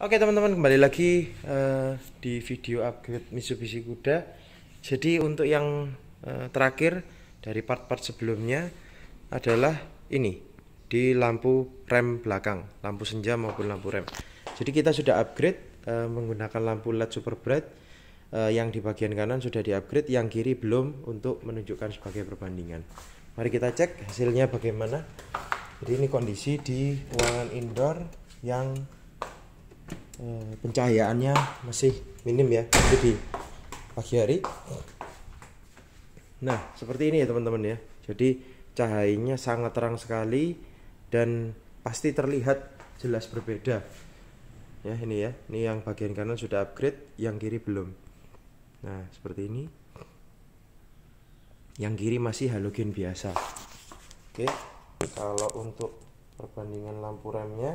Oke teman-teman kembali lagi uh, di video upgrade Mitsubishi Kuda Jadi untuk yang uh, terakhir dari part-part sebelumnya adalah ini Di lampu rem belakang, lampu senja maupun lampu rem Jadi kita sudah upgrade uh, menggunakan lampu LED super bright uh, Yang di bagian kanan sudah di upgrade, yang kiri belum untuk menunjukkan sebagai perbandingan Mari kita cek hasilnya bagaimana Jadi ini kondisi di ruangan indoor yang Eh, pencahayaannya masih minim ya jadi pagi hari nah seperti ini ya teman-teman ya jadi cahayanya sangat terang sekali dan pasti terlihat jelas berbeda ya ini ya ini yang bagian kanan sudah upgrade yang kiri belum nah seperti ini yang kiri masih halogen biasa oke kalau untuk perbandingan lampu remnya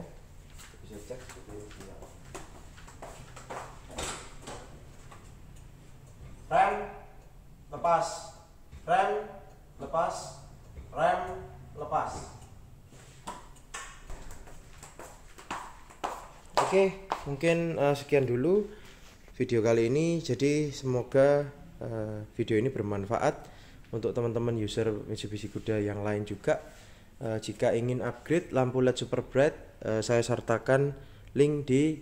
bisa cek seperti ini lepas rem lepas rem lepas oke mungkin uh, sekian dulu video kali ini jadi semoga uh, video ini bermanfaat untuk teman-teman user Mitsubishi Kuda yang lain juga uh, jika ingin upgrade lampu LED super bright uh, saya sertakan link di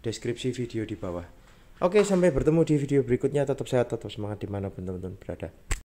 deskripsi video di bawah Oke, sampai bertemu di video berikutnya. Tetap sehat, tetap semangat dimanapun teman-teman berada.